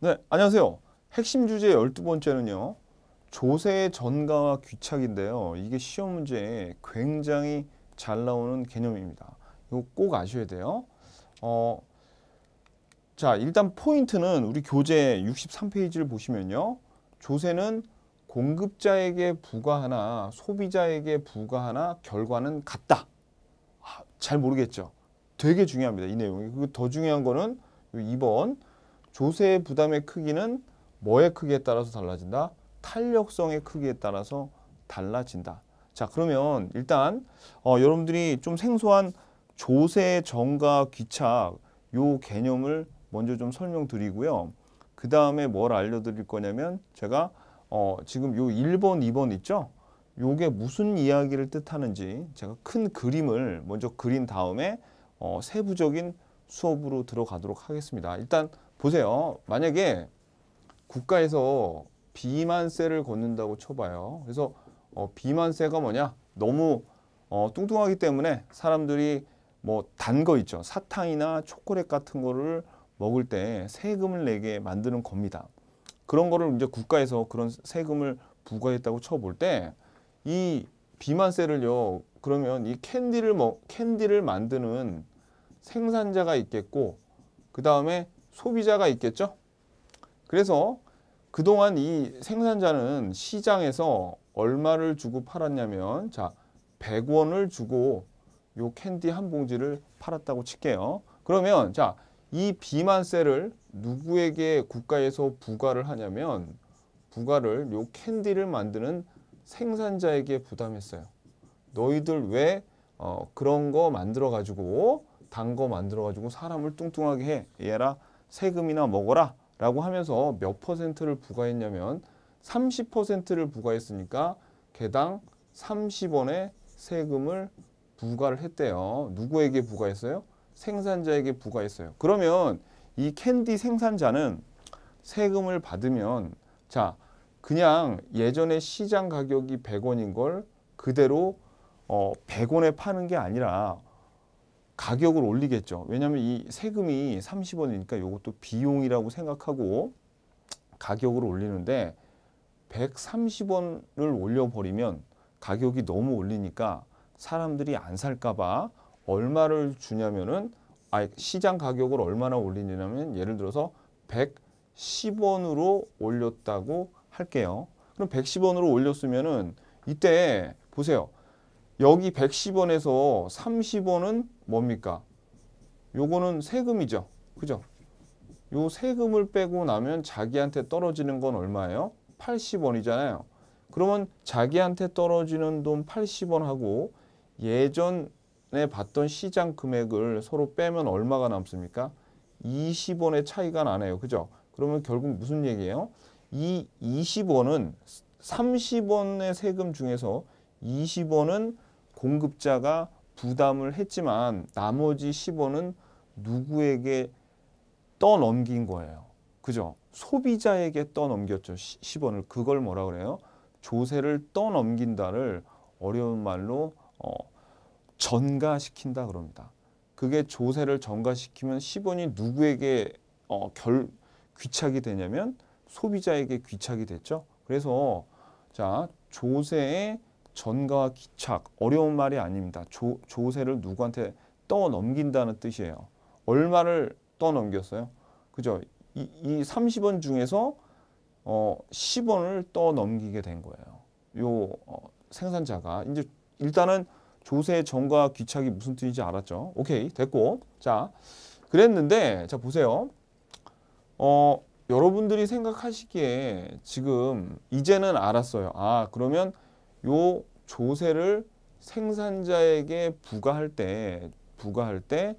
네, 안녕하세요. 핵심 주제 1 2 번째는요 조세 전가와 귀착인데요. 이게 시험 문제에 굉장히 잘 나오는 개념입니다. 이거 꼭 아셔야 돼요. 어, 자, 일단 포인트는 우리 교재 63페이지를 보시면요. 조세는 공급자에게 부과하나 소비자에게 부과하나 결과는 같다. 아, 잘 모르겠죠. 되게 중요합니다. 이 내용이. 그리고 더 중요한 거는 2번 조세 부담의 크기는 뭐의 크기에 따라서 달라진다? 탄력성의 크기에 따라서 달라진다. 자 그러면 일단 어, 여러분들이 좀 생소한 조세, 정가, 귀착 요 개념을 먼저 좀 설명드리고요. 그 다음에 뭘 알려드릴 거냐면 제가 어, 지금 요 1번, 2번 있죠? 요게 무슨 이야기를 뜻하는지 제가 큰 그림을 먼저 그린 다음에 어, 세부적인 수업으로 들어가도록 하겠습니다. 일단 보세요. 만약에 국가에서 비만세를 걷는다고 쳐봐요. 그래서 어, 비만세가 뭐냐? 너무 어, 뚱뚱하기 때문에 사람들이 뭐 단 거 있죠. 사탕이나 초콜릿 같은 거를 먹을 때 세금을 내게 만드는 겁니다. 그런 거를 이제 국가에서 그런 세금을 부과했다고 쳐볼 때 이 비만세를요. 그러면 이 캔디를 먹 캔디를 만드는 생산자가 있겠고 그 다음에 소비자가 있겠죠. 그래서 그동안 이 생산자는 시장에서 얼마를 주고 팔았냐면 자 100원을 주고 요 캔디 한 봉지를 팔았다고 칠게요. 그러면 자 이 비만세를 누구에게 국가에서 부과를 하냐면 부과를 요 캔디를 만드는 생산자에게 부담했어요. 너희들 왜 어, 그런 거 만들어가지고 단 거 만들어가지고 사람을 뚱뚱하게 해. 얘라 세금이나 먹어라 라고 하면서 몇 퍼센트를 부과했냐면 30%를 부과했으니까 개당 30원의 세금을 부과를 했대요. 누구에게 부과했어요? 생산자에게 부과했어요. 그러면 이 캔디 생산자는 세금을 받으면 자 그냥 예전에 시장 가격이 100원인 걸 그대로 어 100원에 파는 게 아니라 가격을 올리겠죠. 왜냐하면 이 세금이 30원이니까 이것도 비용이라고 생각하고 가격을 올리는데 130원을 올려버리면 가격이 너무 올리니까 사람들이 안 살까봐 얼마를 주냐면은 시장 가격을 얼마나 올리냐면 예를 들어서 110원으로 올렸다고 할게요. 그럼 110원으로 올렸으면은 이때 보세요. 여기 110원에서 30원은 뭡니까? 요거는 세금이죠. 그죠? 요 세금을 빼고 나면 자기한테 떨어지는 건 얼마예요? 80원이잖아요. 그러면 자기한테 떨어지는 돈 80원하고 예전에 봤던 시장 금액을 서로 빼면 얼마가 남습니까? 20원의 차이가 나네요. 그죠? 그러면 결국 무슨 얘기예요? 이 20원은 30원의 세금 중에서 20원은 공급자가 부담을 했지만 나머지 10원은 누구에게 떠넘긴 거예요. 그죠? 소비자에게 떠넘겼죠. 10원을. 그걸 뭐라 그래요? 조세를 떠넘긴다를 어려운 말로 어, 전가시킨다 그럽니다. 그게 조세를 전가시키면 10원이 누구에게 어, 결, 귀착이 되냐면 소비자에게 귀착이 됐죠. 그래서 자 조세의 전과 기착 어려운 말이 아닙니다. 조, 조세를 누구한테 떠넘긴다는 뜻이에요. 얼마를 떠넘겼어요? 그죠? 이, 이 30원 중에서 어, 10원을 떠넘기게 된 거예요. 요 어, 생산자가 이제 일단은 조세 전과 귀착이 무슨 뜻인지 알았죠. 오케이 됐고 자 그랬는데 자 보세요. 어 여러분들이 생각하시기에 지금 이제는 알았어요. 아 그러면 요 조세를 생산자에게 부과할 때 부과할 때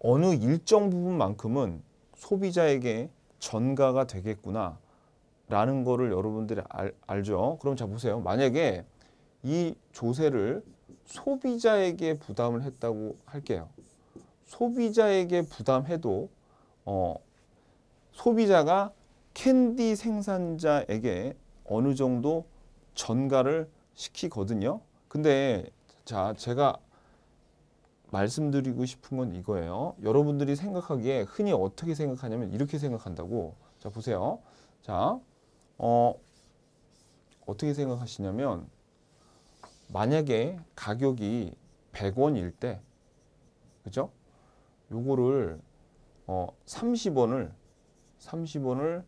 어느 일정 부분만큼은 소비자에게 전가가 되겠구나 라는 거를 여러분들이 알, 알죠. 그럼 자 보세요. 만약에 이 조세를 소비자에게 부담을 했다고 할게요. 소비자에게 부담해도 어, 소비자가 캔디 생산자에게 어느 정도 전가를 시키거든요. 근데 자 제가 말씀드리고 싶은 건 이거예요. 여러분들이 생각하기에 흔히 어떻게 생각하냐면 이렇게 생각한다고. 자 보세요. 자 어, 어떻게 생각하시냐면 만약에 가격이 100원일 때 그죠? 요거를 어, 30원을 30원을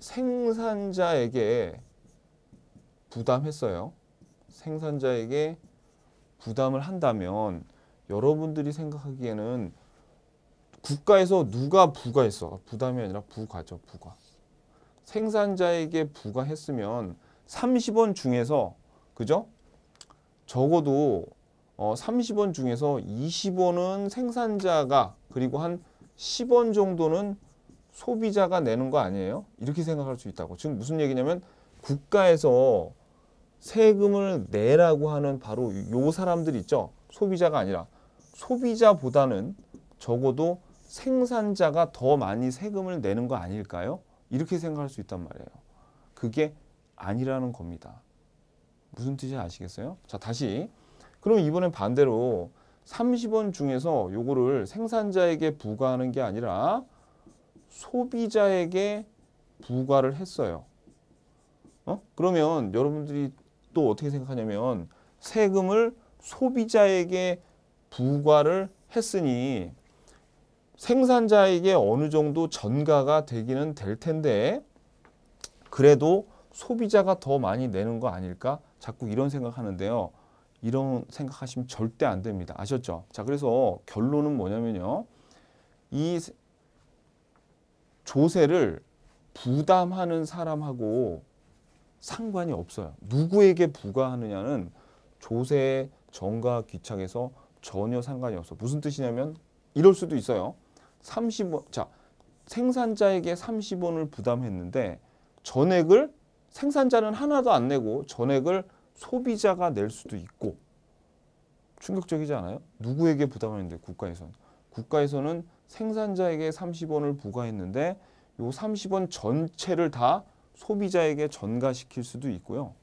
생산자에게 부담했어요. 생산자에게 부담을 한다면 여러분들이 생각하기에는 국가에서 누가 부과했어? 부담이 아니라 부과죠, 부과. 생산자에게 부과했으면 30원 중에서 그죠? 적어도 어, 30원 중에서 20원은 생산자가 그리고 한 10원 정도는 소비자가 내는 거 아니에요? 이렇게 생각할 수 있다고. 지금 무슨 얘기냐면 국가에서 세금을 내라고 하는 바로 요 사람들 있죠. 소비자가 아니라 소비자보다는 적어도 생산자가 더 많이 세금을 내는 거 아닐까요? 이렇게 생각할 수 있단 말이에요. 그게 아니라는 겁니다. 무슨 뜻인지 아시겠어요? 자, 다시. 그럼 이번엔 반대로 30원 중에서 요거를 생산자에게 부과하는 게 아니라 소비자에게 부과를 했어요. 어? 그러면 여러분들이 또 어떻게 생각하냐면 세금을 소비자에게 부과를 했으니 생산자에게 어느 정도 전가가 되기는 될 텐데 그래도 소비자가 더 많이 내는 거 아닐까? 자꾸 이런 생각하는데요. 이런 생각하시면 절대 안 됩니다. 아셨죠? 자, 그래서 결론은 뭐냐면요. 이 조세를 부담하는 사람하고 상관이 없어요. 누구에게 부과하느냐는 조세, 정가, 귀착에서 전혀 상관이 없어. 무슨 뜻이냐면 이럴 수도 있어요. 30원, 자 생산자에게 30원을 부담했는데 전액을 생산자는 하나도 안 내고 전액을 소비자가 낼 수도 있고 충격적이지 않아요? 누구에게 부담하는데 국가에서는 국가에서는 생산자에게 30원을 부과했는데 요 30원 전체를 다 소비자에게 전가시킬 수도 있고요.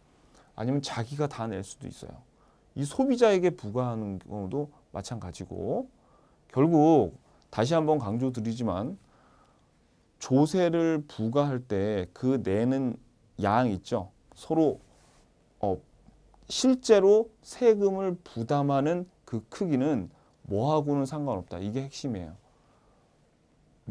아니면 자기가 다 낼 수도 있어요. 이 소비자에게 부과하는 경우도 마찬가지고 결국 다시 한번 강조드리지만 조세를 부과할 때 그 내는 양 있죠. 서로 어, 실제로 세금을 부담하는 그 크기는 뭐하고는 상관없다. 이게 핵심이에요.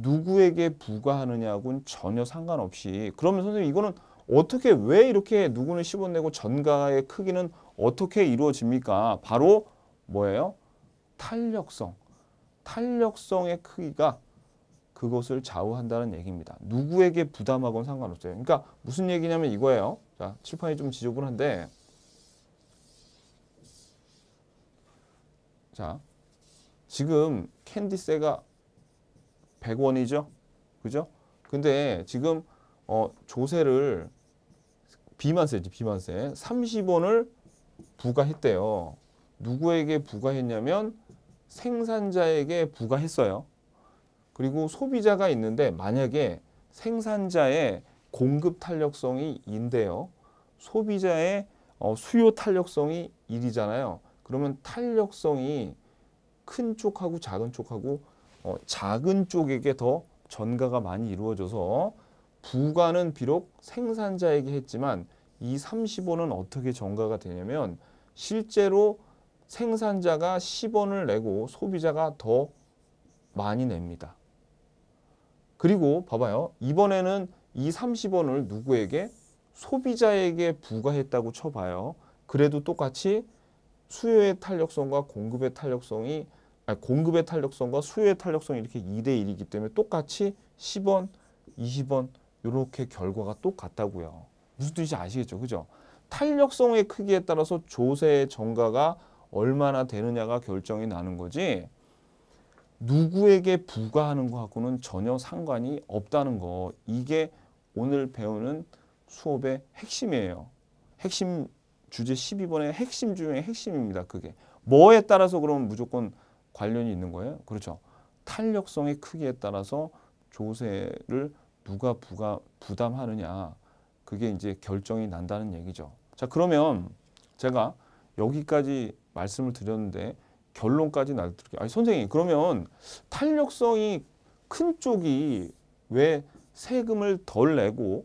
누구에게 부과하느냐고는 전혀 상관없이 그러면 선생님 이거는 어떻게 왜 이렇게 누구는 10원 내고 전가의 크기는 어떻게 이루어집니까? 바로 뭐예요? 탄력성. 탄력성의 크기가 그것을 좌우한다는 얘기입니다. 누구에게 부담하고 상관없어요. 그러니까 무슨 얘기냐면 이거예요. 자, 칠판이 좀 지저분한데 자, 지금 캔디세가 100원이죠. 그죠? 근데 지금 어, 조세를 비만세지 비만세 30원을 부과했대요. 누구에게 부과했냐면 생산자에게 부과했어요. 그리고 소비자가 있는데 만약에 생산자의 공급 탄력성이 인데요 소비자의 어, 수요 탄력성이 1이잖아요. 그러면 탄력성이 큰 쪽하고 작은 쪽하고 어, 작은 쪽에게 더 전가가 많이 이루어져서 부과는 비록 생산자에게 했지만 이 30원은 어떻게 전가가 되냐면 실제로 생산자가 10원을 내고 소비자가 더 많이 냅니다. 그리고 봐봐요. 이번에는 이 30원을 누구에게? 소비자에게 부과했다고 쳐봐요. 그래도 똑같이 수요의 탄력성과 공급의 탄력성이 아니, 공급의 탄력성과 수요의 탄력성이 이렇게 2대 1이기 때문에 똑같이 10원, 20원 이렇게 결과가 똑같다고요. 무슨 뜻인지 아시겠죠? 그죠? 탄력성의 크기에 따라서 조세의 정가가 얼마나 되느냐가 결정이 나는 거지 누구에게 부과하는 거하고는 전혀 상관이 없다는 거 이게 오늘 배우는 수업의 핵심이에요. 핵심 주제 12번의 핵심 중의 핵심입니다. 그게 뭐에 따라서 그러면 무조건 관련이 있는 거예요? 그렇죠. 탄력성의 크기에 따라서 조세를 누가 부가 부담하느냐 그게 이제 결정이 난다는 얘기죠. 자 그러면 제가 여기까지 말씀을 드렸는데 결론까지 나드릴게 아니 선생님 그러면 탄력성이 큰 쪽이 왜 세금을 덜 내고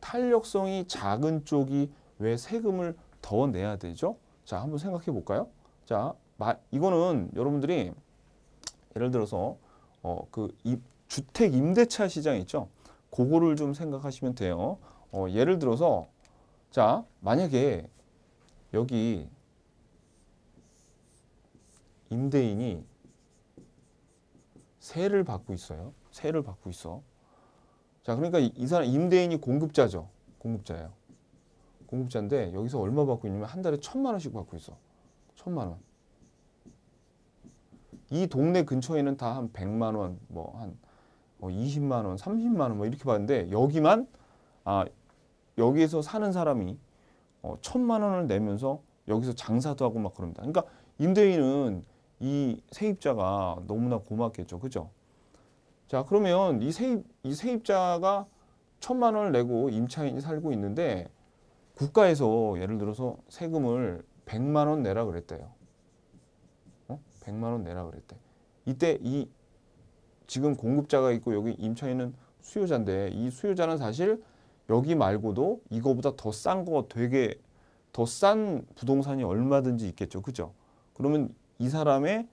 탄력성이 작은 쪽이 왜 세금을 더 내야 되죠? 자 한번 생각해 볼까요? 자 마, 이거는 여러분들이 예를 들어서 어, 그 이, 주택 임대차 시장 있죠. 그거를 좀 생각하시면 돼요. 어, 예를 들어서 자 만약에 여기 임대인이 세를 받고 있어요. 세를 받고 있어. 자 그러니까 이, 이 사람 임대인이 공급자죠. 공급자예요. 공급자인데 여기서 얼마 받고 있냐면 한 달에 천만 원씩 받고 있어. 천만 원. 이 동네 근처에는 다 한 100만 원, 뭐한 20만 뭐 원, 30만 원 뭐 이렇게 봤는데 여기만 아 여기에서 사는 사람이 어, 천만 원을 내면서 여기서 장사도 하고 막 그럽니다. 그러니까 임대인은 이 세입자가 너무나 고맙겠죠, 그죠? 자 그러면 이 세입 이 세입자가 천만 원을 내고 임차인이 살고 있는데 국가에서 예를 들어서 세금을 1 0 0만원 내라 그랬대요. 100만 원 내라 그랬대. 이때 이 지금 공급자가 있고 여기 임차인은 수요자인데 이 수요자는 사실 여기 말고도 이거보다 더 싼 거 되게 더 싼 부동산이 얼마든지 있겠죠. 그죠? 그러면 이 사람의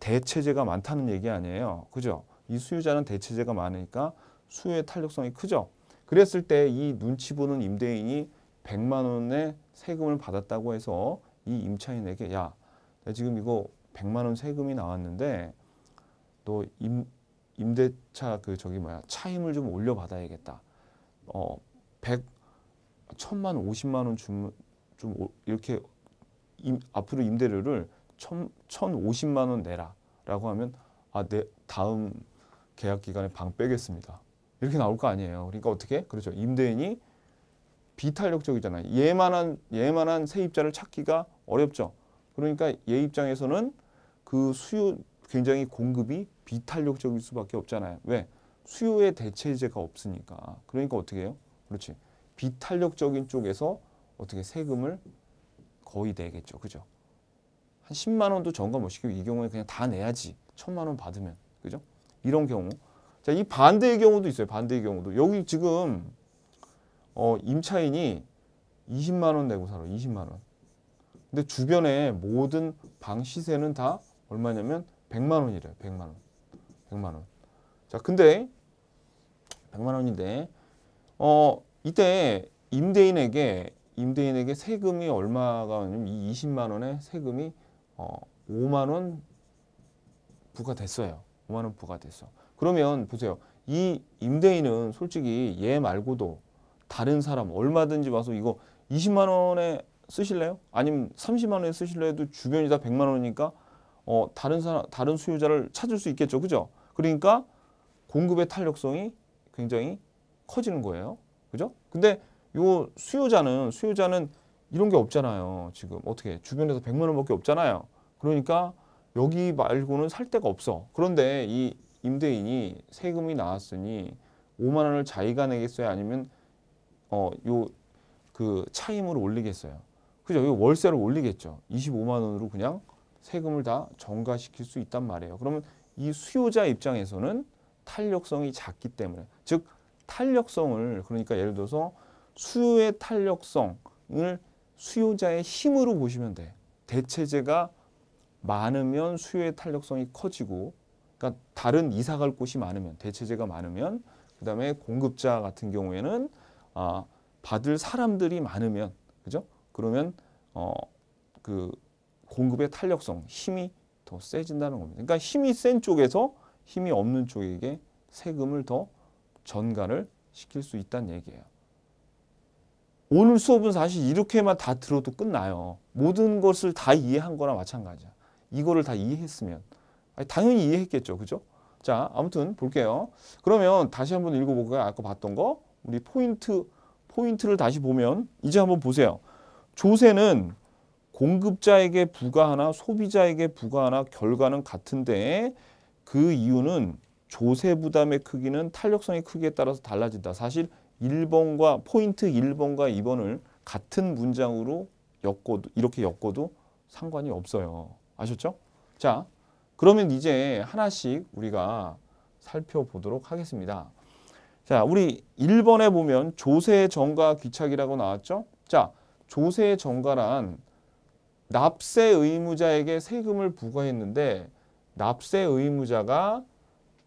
대체제가 많다는 얘기 아니에요. 그죠? 이 수요자는 대체제가 많으니까 수요의 탄력성이 크죠. 그랬을 때 이 눈치 보는 임대인이 100만 원의 세금을 받았다고 해서 이 임차인에게 야, 나 지금 이거 1 0 0만원 세금이 나왔는데 또 임, 임대차 그 저기 뭐야 차임을 좀 올려 받아야겠다. 어, 100 천만 오0만원 주면 좀 오, 이렇게 임, 앞으로 임대료를 1 1 0 5 0만원 내라라고 하면 아, 내 다음 계약 기간에 방 빼겠습니다. 이렇게 나올 거 아니에요. 그러니까 어떻게? 그렇죠. 임대인이 비탄력적이잖아요. 얘만한 얘만한 세입자를 찾기가 어렵죠. 그러니까 얘 입장에서는 그 수요 굉장히 공급이 비탄력적일 수밖에 없잖아요. 왜? 수요의 대체제가 없으니까. 그러니까 어떻게 해요? 그렇지. 비탄력적인 쪽에서 어떻게 세금을 거의 내겠죠. 그죠? 한 10만 원도 전가 못 시키고 이 경우에 그냥 다 내야지. 천만 원 받으면. 그죠? 이런 경우. 자, 이 반대의 경우도 있어요. 반대의 경우도. 여기 지금 어, 임차인이 20만 원 내고 살아. 20만 원. 근데 주변에 모든 방 시세는 다 얼마냐면 100만 원이래요. 100만 원. 100만 원. 자, 근데 100만 원인데 어, 이때 임대인에게 임대인에게 세금이 얼마가 냐면이 20만 원에 세금이 어, 5만 원 부과됐어요. 5만 원 부과됐어. 그러면 보세요. 이 임대인은 솔직히 얘 말고도 다른 사람 얼마든지 와서 이거 20만 원에 쓰실래요? 아니면 30만 원에 쓰실래요? 해도 주변이 다 100만 원이니까 어, 다른 사람, 다른 수요자를 찾을 수 있겠죠. 그죠? 그러니까 공급의 탄력성이 굉장히 커지는 거예요. 그죠? 근데 요 수요자는 수요자는 이런 게 없잖아요. 지금 어떻게 주변에서 100만 원밖에 없잖아요. 그러니까 여기 말고는 살 데가 없어. 그런데 이 임대인이 세금이 나왔으니 5만 원을 자기가 내겠어요? 아니면 어 요 그 차임을 올리겠어요? 그죠? 월세를 올리겠죠. 25만 원으로 그냥 세금을 다 전가시킬 수 있단 말이에요. 그러면 이 수요자 입장에서는 탄력성이 작기 때문에 즉 탄력성을 그러니까 예를 들어서 수요의 탄력성을 수요자의 힘으로 보시면 돼. 대체재가 많으면 수요의 탄력성이 커지고 그러니까 다른 이사 갈 곳이 많으면 대체재가 많으면 그다음에 공급자 같은 경우에는 아 받을 사람들이 많으면 그죠? 그러면 어그 공급의 탄력성, 힘이 더 세진다는 겁니다. 그러니까 힘이 센 쪽에서 힘이 없는 쪽에게 세금을 더 전가를 시킬 수 있다는 얘기예요. 오늘 수업은 사실 이렇게만 다 들어도 끝나요. 모든 것을 다 이해한 거나 마찬가지야. 이거를 다 이해했으면. 아니, 당연히 이해했겠죠. 그죠? 자, 아무튼 볼게요. 그러면 다시 한번 읽어볼까요? 아까 봤던 거. 우리 포인트, 포인트를 다시 보면 이제 한번 보세요. 조세는 공급자에게 부과하나 소비자에게 부과하나 결과는 같은데 그 이유는 조세 부담의 크기는 탄력성의 크기에 따라서 달라진다. 사실 1번과 포인트 1번과 2번을 같은 문장으로 엮어도 이렇게 엮어도 상관이 없어요. 아셨죠? 자, 그러면 이제 하나씩 우리가 살펴보도록 하겠습니다. 자, 우리 1번에 보면 조세 정가 귀착이라고 나왔죠? 자, 조세 정가란 납세 의무자에게 세금을 부과했는데 납세 의무자가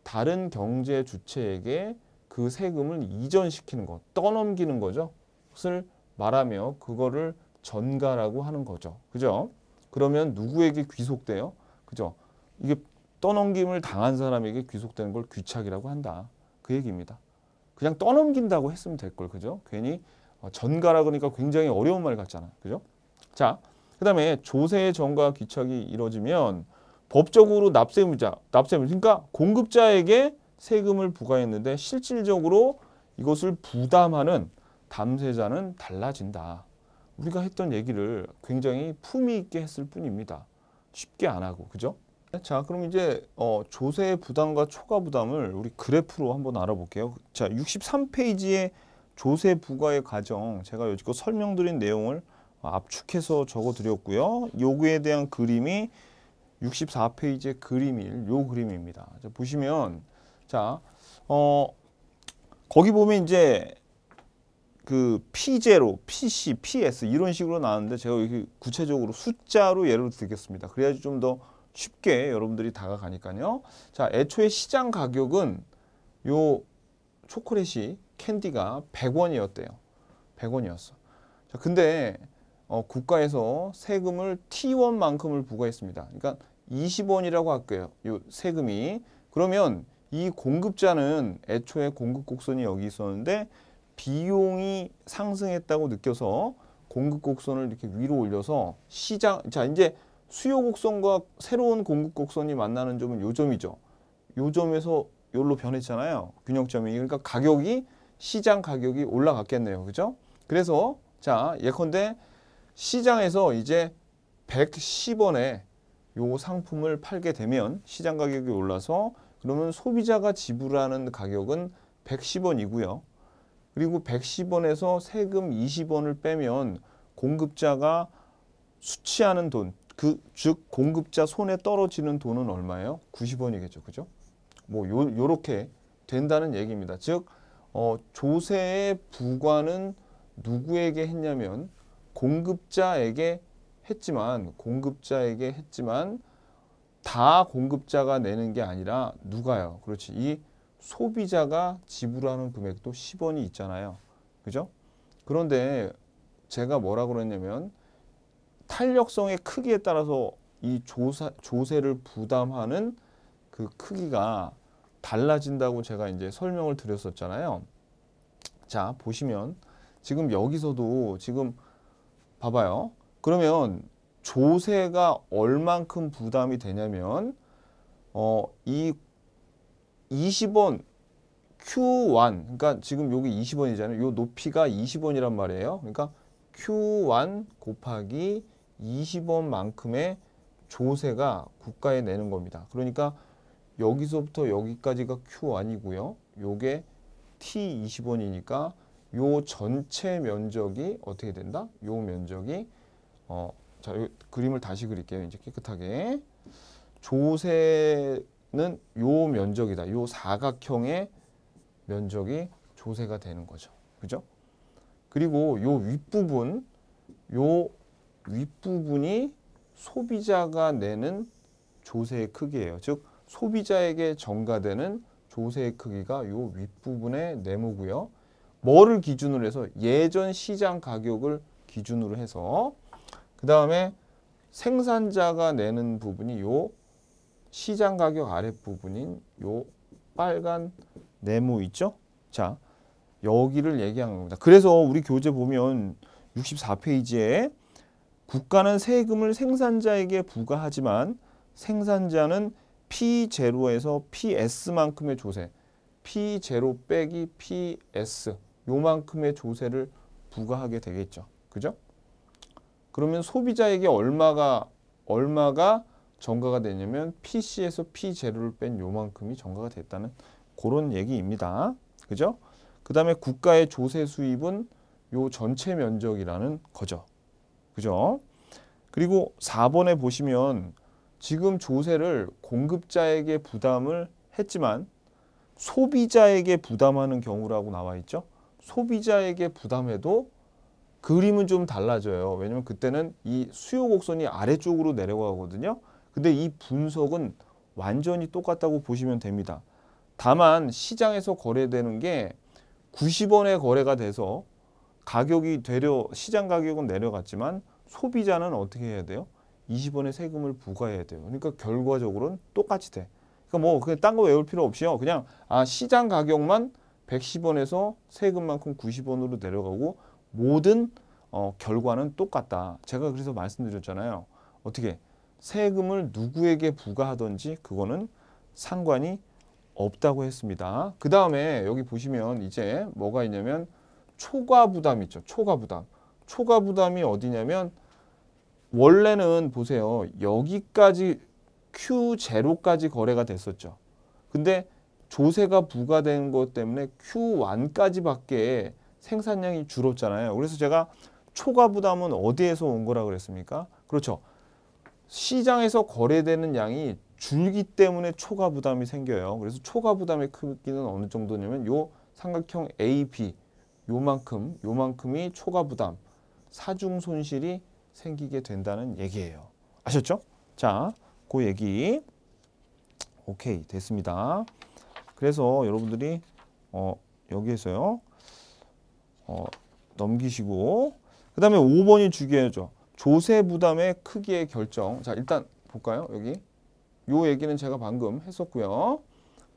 다른 경제 주체에게 그 세금을 이전시키는 것, 떠넘기는 거죠. 그것을 말하며 그거를 전가라고 하는 거죠. 그죠? 그러면 누구에게 귀속돼요? 그죠? 이게 떠넘김을 당한 사람에게 귀속되는 걸 귀착이라고 한다. 그 얘기입니다. 그냥 떠넘긴다고 했으면 될걸 그죠? 괜히 어, 전가라 그러니까 굉장히 어려운 말 같잖아. 그죠? 자, 그다음에 조세 정가 귀착이 이뤄지면 법적으로 납세의무자, 납세의자 그러니까 공급자에게 세금을 부과했는데 실질적으로 이것을 부담하는 담세자는 달라진다. 우리가 했던 얘기를 굉장히 품위 있게 했을 뿐입니다. 쉽게 안 하고 그죠? 자 그럼 이제 어, 조세 부담과 초과 부담을 우리 그래프로 한번 알아볼게요. 자 63페이지에 조세 부과의 과정 제가 여지껏 설명드린 내용을 아, 압축해서 적어드렸고요. 요구에 대한 그림이 64페이지의 그림 1, 요 그림입니다. 자, 보시면, 자, 어, 거기 보면 이제 그 P0, PC, PS 이런 식으로 나왔는데 제가 이렇 구체적으로 숫자로 예를 들겠습니다. 그래야지 좀 더 쉽게 여러분들이 다가가니까요. 자, 애초에 시장 가격은 요 초콜릿이 캔디가 100원이었대요. 100원이었어. 자, 근데 어, 국가에서 세금을 T1만큼을 부과했습니다. 그러니까 20원이라고 할게요. 요 세금이. 그러면 이 공급자는 애초에 공급 곡선이 여기 있었는데 비용이 상승했다고 느껴서 공급 곡선을 이렇게 위로 올려서 시장 자 이제 수요 곡선과 새로운 공급 곡선이 만나는 점은 요점이죠. 요점에서 요로 변했잖아요. 균형점이. 그러니까 가격이 시장 가격이 올라갔겠네요. 그죠? 그래서 자, 예컨대 시장에서 이제 110원에 요 상품을 팔게 되면 시장 가격이 올라서 그러면 소비자가 지불하는 가격은 110원이고요. 그리고 110원에서 세금 20원을 빼면 공급자가 수취하는 돈, 그 즉 공급자 손에 떨어지는 돈은 얼마예요? 90원이겠죠. 그죠? 뭐 요, 요렇게 된다는 얘기입니다. 즉 어, 조세의 부과는 누구에게 했냐면 공급자에게 했지만 공급자에게 했지만 다 공급자가 내는 게 아니라 누가요? 그렇지. 이 소비자가 지불하는 금액도 10원이 있잖아요. 그죠? 그런데 제가 뭐라 그랬냐면 탄력성의 크기에 따라서 이 조사, 조세를 부담하는 그 크기가 달라진다고 제가 이제 설명을 드렸었잖아요. 자, 보시면 지금 여기서도 지금 봐봐요. 그러면 조세가 얼만큼 부담이 되냐면 어, 이 20원 Q1 그러니까 지금 여기 20원이잖아요. 요 높이가 20원이란 말이에요. 그러니까 Q1 곱하기 20원만큼의 조세가 국가에 내는 겁니다. 그러니까 여기서부터 여기까지가 Q1이고요. 요게 T20원이니까 요 전체 면적이 어떻게 된다? 요 면적이 어, 자, 요 그림을 다시 그릴게요. 이제 깨끗하게. 조세는 요 면적이다. 요 사각형의 면적이 조세가 되는 거죠. 그죠? 그리고 요 윗부분, 요 윗부분이 소비자가 내는 조세의 크기예요. 즉 소비자에게 전가되는 조세의 크기가 요 윗부분의 네모고요. 뭐를 기준으로 해서 예전 시장 가격을 기준으로 해서 그 다음에 생산자가 내는 부분이 요 시장 가격 아랫부분인 요 빨간 네모 있죠? 자, 여기를 얘기한 겁니다. 그래서 우리 교재 보면 64페이지에 국가는 세금을 생산자에게 부과하지만 생산자는 P0에서 PS만큼의 조세, P0 빼기 PS 요만큼의 조세를 부과하게 되겠죠. 그죠? 그러면 소비자에게 얼마가 얼마가 전가가 되냐면 PC에서 p 제로를뺀 요만큼이 전가가 됐다는 그런 얘기입니다. 그죠? 그 다음에 국가의 조세 수입은 요 전체 면적이라는 거죠. 그죠? 그리고 4번에 보시면 지금 조세를 공급자에게 부담을 했지만 소비자에게 부담하는 경우라고 나와 있죠. 소비자에게 부담해도 그림은 좀 달라져요. 왜냐면 그때는 이 수요 곡선이 아래쪽으로 내려가거든요. 근데 이 분석은 완전히 똑같다고 보시면 됩니다. 다만 시장에서 거래되는 게 90원에 거래가 돼서 가격이 되려 시장 가격은 내려갔지만 소비자는 어떻게 해야 돼요? 20원의 세금을 부과해야 돼요. 그러니까 결과적으로는 똑같이 돼. 그러니까 뭐 그냥 딴 거 외울 필요 없이요. 그냥 아 시장 가격만 110원에서 세금만큼 90원으로 내려가고 모든 어, 결과는 똑같다. 제가 그래서 말씀드렸잖아요. 어떻게 세금을 누구에게 부과하든지 그거는 상관이 없다고 했습니다. 그 다음에 여기 보시면 이제 뭐가 있냐면 초과 부담 있죠. 초과 부담. 초과 부담이 어디냐면 원래는 보세요. 여기까지 Q0까지 거래가 됐었죠. 근데 조세가 부과된 것 때문에 Q1까지밖에 생산량이 줄었잖아요. 그래서 제가 초과 부담은 어디에서 온 거라 그랬습니까? 그렇죠. 시장에서 거래되는 양이 줄기 때문에 초과 부담이 생겨요. 그래서 초과 부담의 크기는 어느 정도냐면 요 삼각형 a p 요만큼 요만큼이 초과 부담 사중 손실이 생기게 된다는 얘기예요. 아셨죠? 자, 그 얘기 오케이 됐습니다. 그래서 여러분들이 어, 여기에서요. 어, 넘기시고 그 다음에 5번이 주기하죠 조세 부담의 크기의 결정. 자 일단 볼까요? 여기 요 얘기는 제가 방금 했었고요.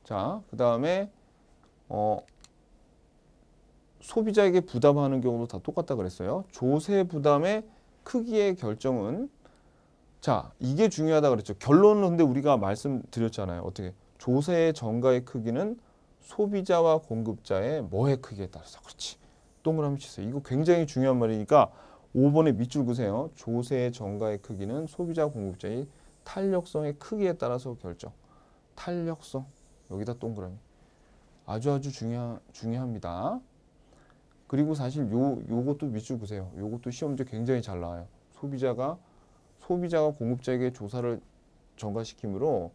자그 다음에 어, 소비자에게 부담하는 경우도 다 똑같다 그랬어요. 조세 부담의 크기의 결정은 자 이게 중요하다 그랬죠. 결론은 근데 우리가 말씀드렸잖아요. 어떻게 조세의 정가의 크기는 소비자와 공급자의 뭐의 크기에 따라서 그렇지. 동그라미 치세요. 이거 굉장히 중요한 말이니까 5번에 밑줄 그세요. 조세의 정가의 크기는 소비자 공급자의 탄력성의 크기에 따라서 결정. 탄력성. 여기다 동그라미. 아주 아주 중요 중요합니다. 그리고 사실 요 요것도 밑줄 그세요. 요것도 시험제 굉장히 잘 나와요. 소비자가 소비자가 공급자에게 조사를 전가시키므로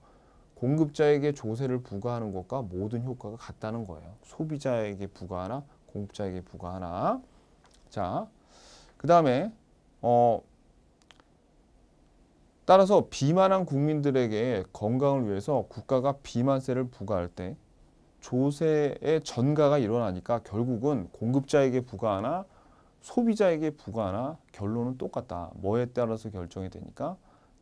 공급자에게 조세를 부과하는 것과 모든 효과가 같다는 거예요. 소비자에게 부과하나 공급자에게 부과하나. 자, 그 다음에 어 따라서 비만한 국민들에게 건강을 위해서 국가가 비만세를 부과할 때 조세의 전가가 일어나니까 결국은 공급자에게 부과하나 소비자에게 부과하나 결론은 똑같다. 뭐에 따라서 결정이 되니까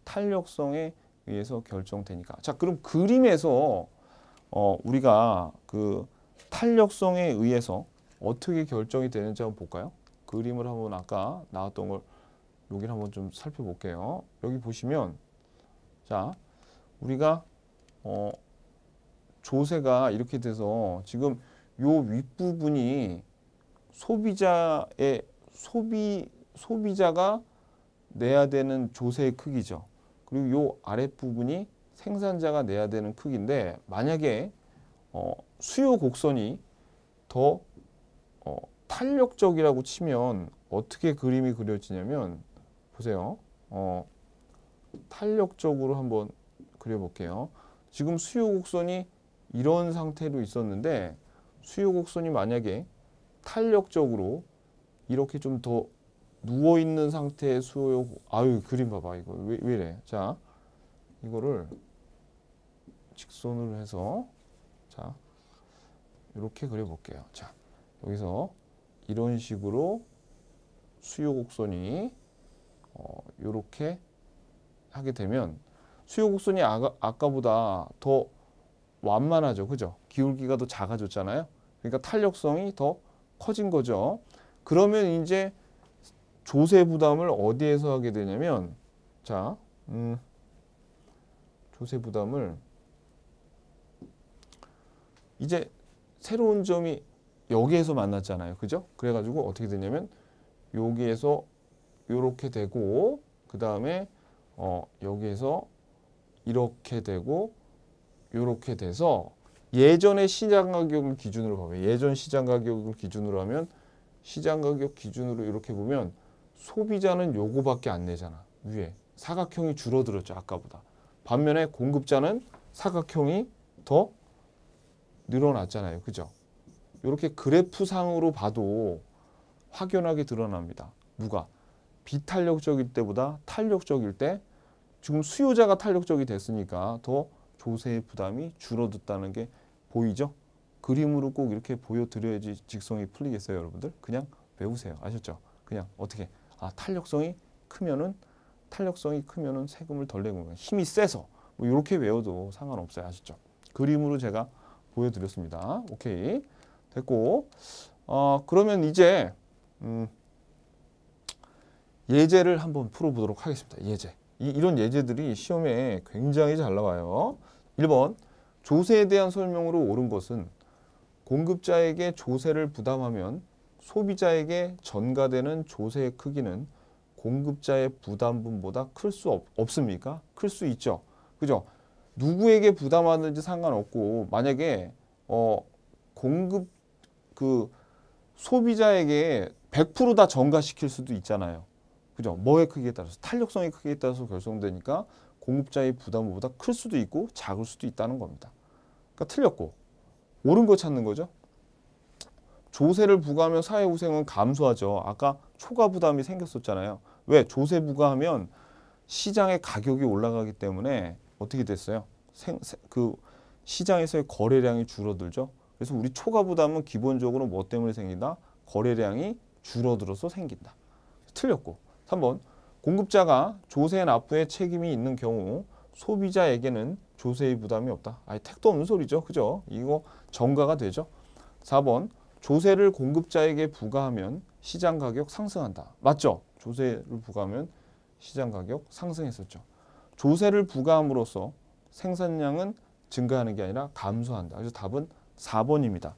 탄력성의 의해서 결정되니까. 자, 그럼 그림에서 어, 우리가 그 탄력성에 의해서 어떻게 결정이 되는지 한번 볼까요? 그림을 한번 아까 나왔던 걸 여기를 한번 좀 살펴볼게요. 여기 보시면 자, 우리가 어, 조세가 이렇게 돼서 지금 요 윗부분이 소비자의 소비 소비자가 내야 되는 조세의 크기죠. 그리고 요 아랫부분이 생산자가 내야 되는 크기인데 만약에 어, 수요 곡선이 더 어, 탄력적이라고 치면 어떻게 그림이 그려지냐면 보세요. 어, 탄력적으로 한번 그려볼게요. 지금 수요 곡선이 이런 상태로 있었는데 수요 곡선이 만약에 탄력적으로 이렇게 좀더 누워 있는 상태의 수요 아유 그림 봐봐 이거 왜 왜래 자 이거를 직선으로 해서 자 이렇게 그려볼게요 자 여기서 이런 식으로 수요 곡선이 어, 이렇게 하게 되면 수요 곡선이 아가, 아까보다 더 완만하죠 그죠 기울기가 더 작아졌잖아요 그러니까 탄력성이 더 커진 거죠 그러면 이제 조세 부담을 어디에서 하게 되냐면 자 음, 조세 부담을 이제 새로운 점이 여기에서 만났잖아요. 그죠? 그래가지고 어떻게 되냐면 여기에서 이렇게 되고 그 다음에 어, 여기에서 이렇게 되고 이렇게 돼서 예전의 시장 가격을 기준으로 봐요 예전 시장 가격을 기준으로 하면 시장 가격 기준으로 이렇게 보면 소비자는 요거밖에 안 내잖아. 위에. 사각형이 줄어들었죠. 아까보다. 반면에 공급자는 사각형이 더 늘어났잖아요. 그죠? 이렇게 그래프상으로 봐도 확연하게 드러납니다. 누가? 비탄력적일 때보다 탄력적일 때 지금 수요자가 탄력적이 됐으니까 더 조세의 부담이 줄어들었다는 게 보이죠? 그림으로 꼭 이렇게 보여드려야지 직성이 풀리겠어요, 여러분들? 그냥 외우세요. 아셨죠? 그냥 어떻게 아, 탄력성이 크면은 탄력성이 크면은 세금을 덜 내고 힘이 세서 뭐 이렇게 외워도 상관없어요. 아시죠? 그림으로 제가 보여드렸습니다. 오케이. 됐고 어, 그러면 이제 음, 예제를 한번 풀어보도록 하겠습니다. 예제. 이, 이런 예제들이 시험에 굉장히 잘 나와요. 1번 조세에 대한 설명으로 옳은 것은 공급자에게 조세를 부담하면 소비자에게 전가되는 조세의 크기는 공급자의 부담분보다 클 수 없습니까? 클 수 있죠. 그죠? 누구에게 부담하는지 상관없고 만약에 어 공급 그 소비자에게 100%다 전가시킬 수도 있잖아요. 그죠? 뭐의 크기에 따라서 탄력성의 크기에 따라서 결정되니까 공급자의 부담보다 클 수도 있고 작을 수도 있다는 겁니다. 그러니까 틀렸고 옳은 거 찾는 거죠. 조세를 부과하면 사회후생은 감소하죠. 아까 초과 부담이 생겼었잖아요. 왜? 조세 부과하면 시장의 가격이 올라가기 때문에 어떻게 됐어요? 생, 그 시장에서의 거래량이 줄어들죠. 그래서 우리 초과 부담은 기본적으로 뭐 때문에 생긴다? 거래량이 줄어들어서 생긴다. 틀렸고. 3번 공급자가 조세 납부에 책임이 있는 경우 소비자에게는 조세의 부담이 없다. 아예 택도 없는 소리죠. 그죠? 이거 정가가 되죠. 4번 조세를 공급자에게 부과하면 시장 가격 상승한다. 맞죠? 조세를 부과하면 시장 가격 상승했었죠. 조세를 부과함으로써 생산량은 증가하는 게 아니라 감소한다. 그래서 답은 4번입니다.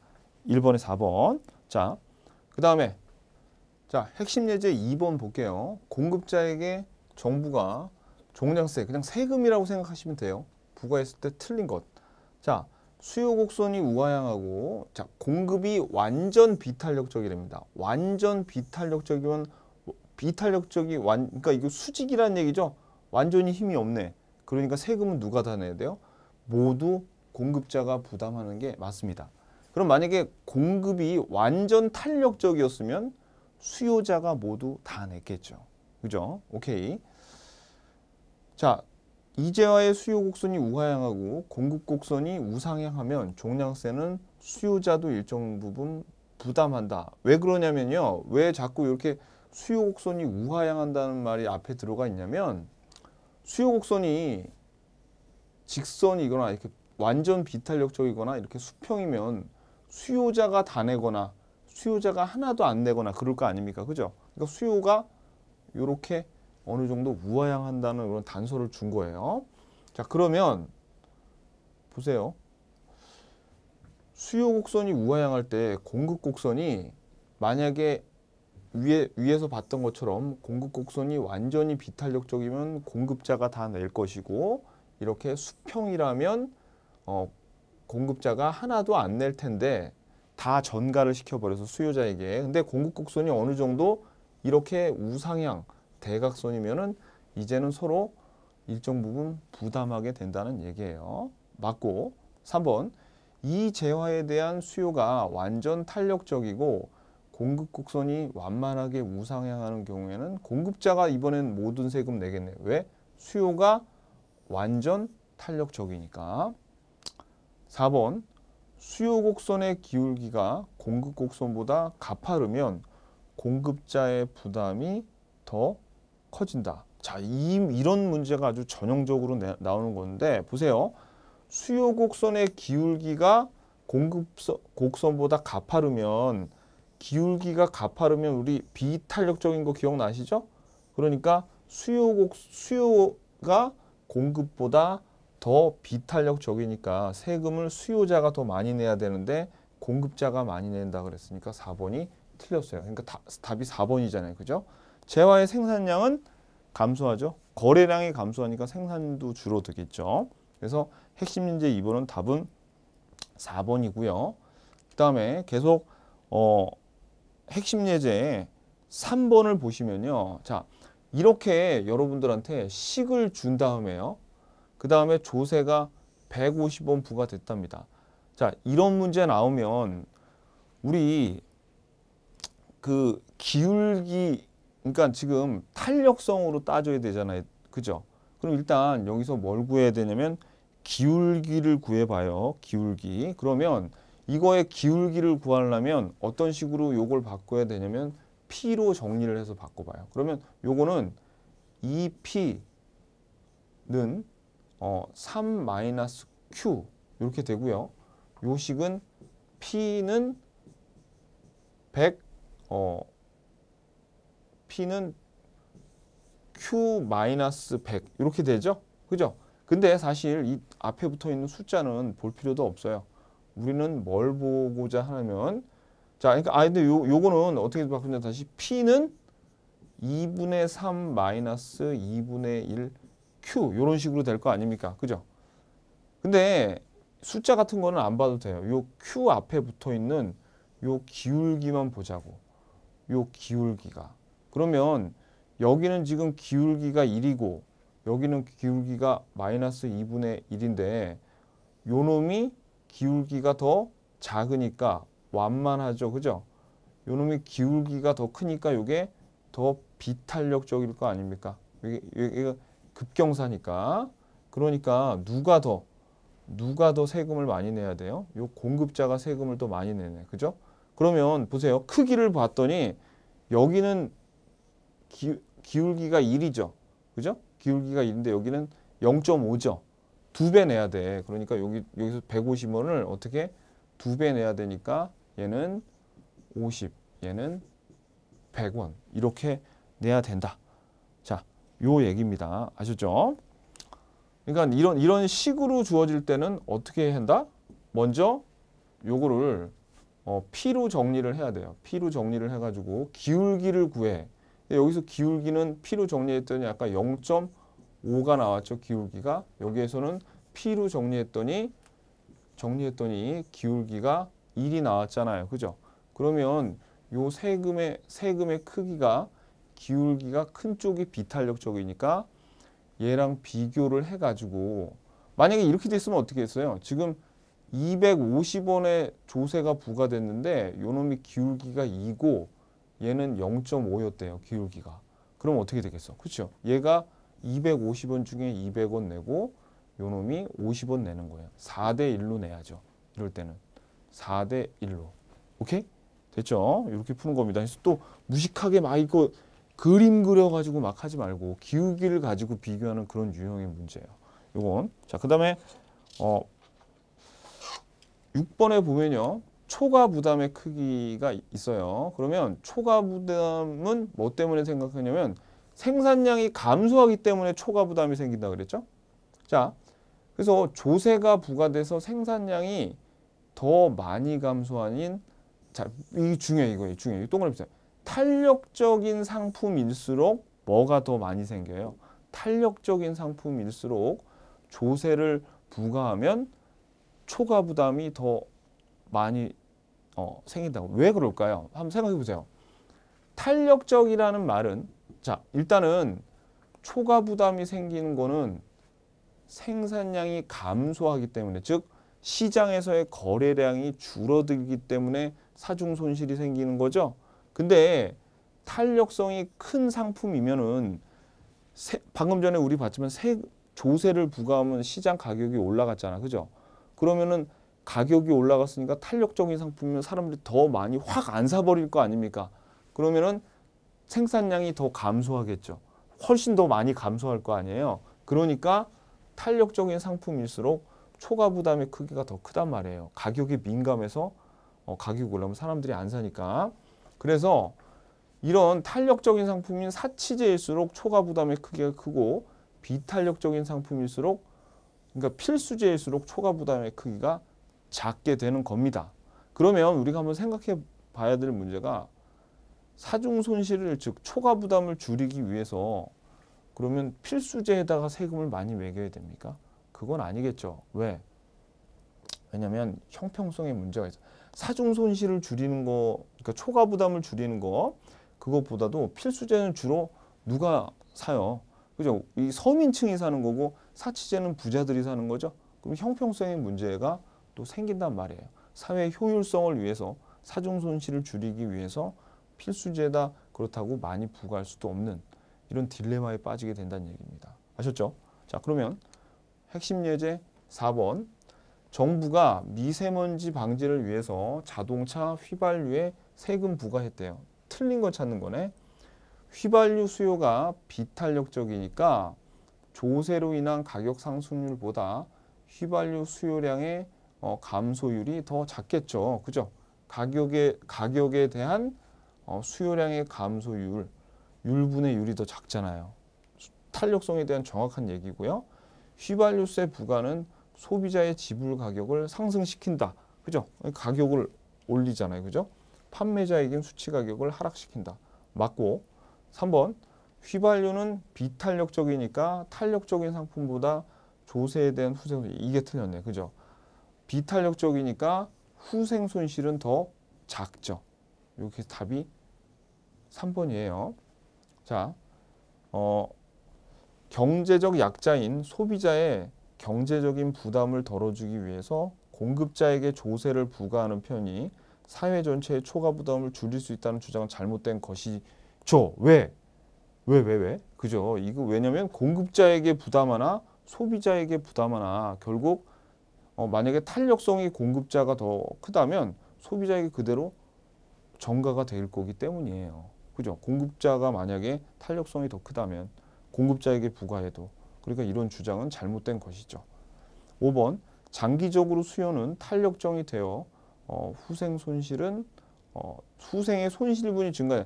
1번에 4번. 자, 그 다음에 자 핵심 예제 2번 볼게요. 공급자에게 정부가 종량세, 그냥 세금이라고 생각하시면 돼요. 부과했을 때 틀린 것. 자, 수요 곡선이 우하향하고 자 공급이 완전 비탄력적이 됩니다. 완전 비탄력적이면 비탄력적이 완 그러니까 이거 수직이라는 얘기죠. 완전히 힘이 없네. 그러니까 세금은 누가 다 내야 돼요? 모두 공급자가 부담하는 게 맞습니다. 그럼 만약에 공급이 완전 탄력적이었으면 수요자가 모두 다 냈겠죠. 그죠? 오케이. 자, 이재화의 수요 곡선이 우하향하고 공급 곡선이 우상향하면 종량세는 수요자도 일정 부분 부담한다. 왜 그러냐면요. 왜 자꾸 이렇게 수요 곡선이 우하향한다는 말이 앞에 들어가 있냐면 수요 곡선이 직선이거나 이렇게 완전 비탄력적이거나 이렇게 수평이면 수요자가 다 내거나 수요자가 하나도 안 내거나 그럴 거 아닙니까? 그죠? 그러니까 수요가 이렇게 어느 정도 우아향한다는 그런 단서를 준 거예요. 자 그러면 보세요. 수요 곡선이 우아향할 때 공급 곡선이 만약에 위에, 위에서 봤던 것처럼 공급 곡선이 완전히 비탄력적이면 공급자가 다 낼 것이고 이렇게 수평이라면 어, 공급자가 하나도 안 낼 텐데 다 전가를 시켜버려서 수요자에게 근데 공급 곡선이 어느 정도 이렇게 우상향 대각선이면은 이제는 서로 일정 부분 부담하게 된다는 얘기예요. 맞고 3번 이 재화에 대한 수요가 완전 탄력적이고 공급 곡선이 완만하게 우상향하는 경우에는 공급자가 이번엔 모든 세금 내겠네. 왜? 수요가 완전 탄력적이니까. 4번 수요 곡선의 기울기가 공급 곡선보다 가파르면 공급자의 부담이 더 커진다. 자, 이, 이런 문제가 아주 전형적으로 내, 나오는 건데 보세요. 수요 곡선의 기울기가 공급 곡선보다 가파르면 기울기가 가파르면 우리 비탄력적인 거 기억나시죠? 그러니까 수요 곡 수요가 공급보다 더 비탄력적이니까 세금을 수요자가 더 많이 내야 되는데 공급자가 많이 낸다 그랬으니까 4번이 틀렸어요. 그러니까 다, 답이 4번이잖아요. 그죠? 재화의 생산량은 감소하죠. 거래량이 감소하니까 생산도 줄어들겠죠. 그래서 핵심 문제 2번은 답은 4번이고요. 그 다음에 계속 어, 핵심 예제 3번을 보시면요. 자, 이렇게 여러분들한테 식을 준 다음에요. 그 다음에 조세가 150원 부과됐답니다. 자, 이런 문제 나오면 우리 그 기울기 그러니까 지금 탄력성으로 따져야 되잖아요. 그죠? 그럼 일단 여기서 뭘 구해야 되냐면 기울기를 구해봐요. 기울기. 그러면 이거의 기울기를 구하려면 어떤 식으로 요걸 바꿔야 되냐면 P로 정리를 해서 바꿔봐요. 그러면 요거는 2P는 e 어, 3-Q 이렇게 되고요. 요식은 P는 100, 어, P는 q 마이너스 이렇게 되죠? 그죠? 근데 사실 이 앞에 붙어 있는 숫자는 볼 필요도 없어요. 우리는 뭘 보고자 하냐면 자, 그러니까 아 근데 요 요거는 어떻게 바꾸냐 다시 P는 2분의 3 마이너스 2분의 1 Q 요런 식으로 될 거 아닙니까? 그죠? 근데 숫자 같은 거는 안 봐도 돼요. 요 Q 앞에 붙어 있는 요 기울기만 보자고. 요 기울기가 그러면 여기는 지금 기울기가 1이고 여기는 기울기가 마이너스 2분의 1인데 요 놈이 기울기가 더 작으니까 완만하죠. 그죠? 요 놈이 기울기가 더 크니까 요게 더 비탄력적일 거 아닙니까? 이게, 이게 급경사니까. 그러니까 누가 더 누가 더 세금을 많이 내야 돼요? 요 공급자가 세금을 더 많이 내네. 그죠? 그러면 보세요. 크기를 봤더니 여기는 기, 기울기가 1이죠. 그죠? 기울기가 1인데 여기는 0.5죠. 두 배 내야 돼. 그러니까 여기, 여기서 150원을 어떻게 두 배 내야 되니까 얘는 50, 얘는 100원. 이렇게 내야 된다. 자, 요 얘기입니다. 아셨죠? 그러니까 이런, 이런 식으로 주어질 때는 어떻게 해야 한다? 먼저 요거를 어, P로 정리를 해야 돼요. P로 정리를 해가지고 기울기를 구해. 예, 여기서 기울기는 P로 정리했더니 아까 0.5가 나왔죠. 기울기가. 여기에서는 P로 정리했더니 정리했더니 기울기가 1이 나왔잖아요. 그죠? 그러면 요 세금의 세금의 크기가 기울기가 큰 쪽이 비탄력적이니까 얘랑 비교를 해가지고 만약에 이렇게 됐으면 어떻게 했어요? 지금 250원의 조세가 부과됐는데 요놈이 기울기가 2고 얘는 0.5였대요. 기울기가. 그럼 어떻게 되겠어? 그렇죠? 얘가 250원 중에 200원 내고 요놈이 50원 내는 거예요. 4대 1로 내야죠. 이럴 때는 4대 1로. 오케이? 됐죠? 이렇게 푸는 겁니다. 그래서 또 무식하게 막 이거 그림 그려가지고 막 하지 말고 기울기를 가지고 비교하는 그런 유형의 문제예요. 요건. 자, 그 다음에 어 6번에 보면요. 초과 부담의 크기가 있어요. 그러면 초과 부담은 뭐 때문에 생각하냐면 생산량이 감소하기 때문에 초과 부담이 생긴다 그랬죠? 자, 그래서 조세가 부과돼서 생산량이 더 많이 감소하닌 자, 이 중요해 이거예요. 중요해. 이 동그라미 써 탄력적인 상품일수록 뭐가 더 많이 생겨요? 탄력적인 상품일수록 조세를 부과하면 초과 부담이 더 많이 어, 생긴다고. 왜 그럴까요? 한번 생각해 보세요. 탄력적이라는 말은 자 일단은 초과 부담이 생기는 거는 생산량이 감소하기 때문에 즉 시장에서의 거래량이 줄어들기 때문에 사중 손실이 생기는 거죠. 근데 탄력성이 큰 상품이면은 방금 전에 우리 봤지만 세, 조세를 부과하면 시장 가격이 올라갔잖아. 그죠? 그러면은 가격이 올라갔으니까 탄력적인 상품이면 사람들이 더 많이 확 안 사버릴 거 아닙니까? 그러면은 생산량이 더 감소하겠죠. 훨씬 더 많이 감소할 거 아니에요. 그러니까 탄력적인 상품일수록 초과 부담의 크기가 더 크단 말이에요. 가격이 민감해서 어, 가격이 올라면 가 사람들이 안 사니까. 그래서 이런 탄력적인 상품인 사치제일수록 초과 부담의 크기가 크고 비탄력적인 상품일수록 그러니까 필수제일수록 초과 부담의 크기가 작게 되는 겁니다. 그러면 우리가 한번 생각해 봐야 될 문제가 사중 손실을 즉 초과 부담을 줄이기 위해서 그러면 필수제에다가 세금을 많이 매겨야 됩니까? 그건 아니겠죠. 왜? 왜냐하면 형평성의 문제가 있어. 사중 손실을 줄이는 거, 그러니까 초과 부담을 줄이는 거, 그것보다도 필수제는 주로 누가 사요? 그죠? 이 서민층이 사는 거고 사치제는 부자들이 사는 거죠. 그럼 형평성의 문제가 또 생긴단 말이에요. 사회 효율성을 위해서 사중 손실을 줄이기 위해서 필수제다 그렇다고 많이 부과할 수도 없는 이런 딜레마에 빠지게 된다는 얘기입니다. 아셨죠? 자 그러면 핵심 예제 4번 정부가 미세먼지 방지를 위해서 자동차 휘발유에 세금 부과했대요. 틀린 거 찾는 거네. 휘발유 수요가 비탄력적이니까 조세로 인한 가격 상승률보다 휘발유 수요량의 어, 감소율이 더 작겠죠. 그죠? 가격에 가격에 대한 어, 수요량의 감소율, 율분의 율이 더 작잖아요. 탄력성에 대한 정확한 얘기고요. 휘발유세 부과는 소비자의 지불 가격을 상승시킨다. 그죠? 가격을 올리잖아요. 그죠? 판매자에겐 수치 가격을 하락시킨다. 맞고 3번 휘발유는 비탄력적이니까 탄력적인 상품보다 조세에 대한 후생 이게 틀렸네. 그죠? 비탄력적이니까 후생 손실은 더 작죠. 이렇게 답이 3번이에요. 자, 어, 경제적 약자인 소비자의 경제적인 부담을 덜어주기 위해서 공급자에게 조세를 부과하는 편이 사회 전체의 초과 부담을 줄일 수 있다는 주장은 잘못된 것이죠. 왜? 왜, 왜, 왜? 그죠? 이거 왜냐면 공급자에게 부담하나 소비자에게 부담하나 결국 어, 만약에 탄력성이 공급자가 더 크다면 소비자에게 그대로 전가가 될 거기 때문이에요. 그죠? 공급자가 만약에 탄력성이 더 크다면 공급자에게 부과해도 그러니까 이런 주장은 잘못된 것이죠. 5번 장기적으로 수요는 탄력정이 되어 어, 후생 손실은 어, 후생의 손실분이 증가해.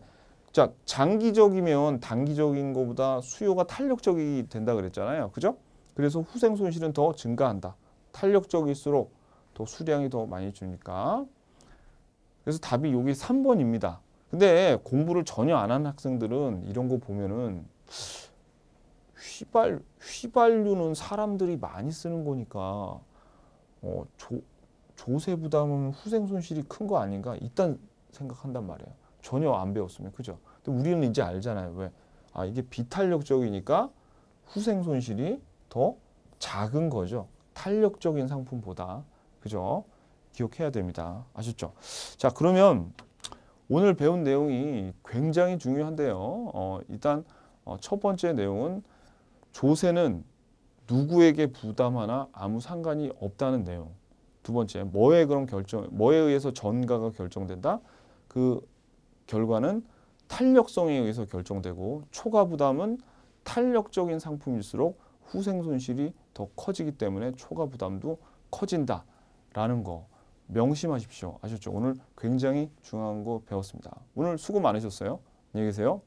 자, 장기적이면 단기적인 것보다 수요가 탄력적이 된다 그랬잖아요. 그죠? 그래서 후생 손실은 더 증가한다. 탄력적일수록 더 수량이 더 많이 주니까 그래서 답이 여기 3번입니다. 근데 공부를 전혀 안 한 학생들은 이런 거 보면은 휘발 휘발유는 사람들이 많이 쓰는 거니까 어, 조, 조세 부담은 후생 손실이 큰 거 아닌가 일단 생각한단 말이에요. 전혀 안 배웠으면 그죠? 근데 우리는 이제 알잖아요. 왜? 아 이게 비탄력적이니까 후생 손실이 더 작은 거죠. 탄력적인 상품보다 그죠? 기억해야 됩니다. 아셨죠? 자 그러면 오늘 배운 내용이 굉장히 중요한데요. 어, 일단 어, 첫 번째 내용은 조세는 누구에게 부담하나 아무 상관이 없다는 내용. 두 번째, 뭐에 그런 결정, 뭐에 의해서 전가가 결정된다? 그 결과는 탄력성에 의해서 결정되고 초과 부담은 탄력적인 상품일수록 후생 손실이 더 커지기 때문에 초과 부담도 커진다라는 거 명심하십시오. 아셨죠? 오늘 굉장히 중요한 거 배웠습니다. 오늘 수고 많으셨어요. 안녕히 계세요.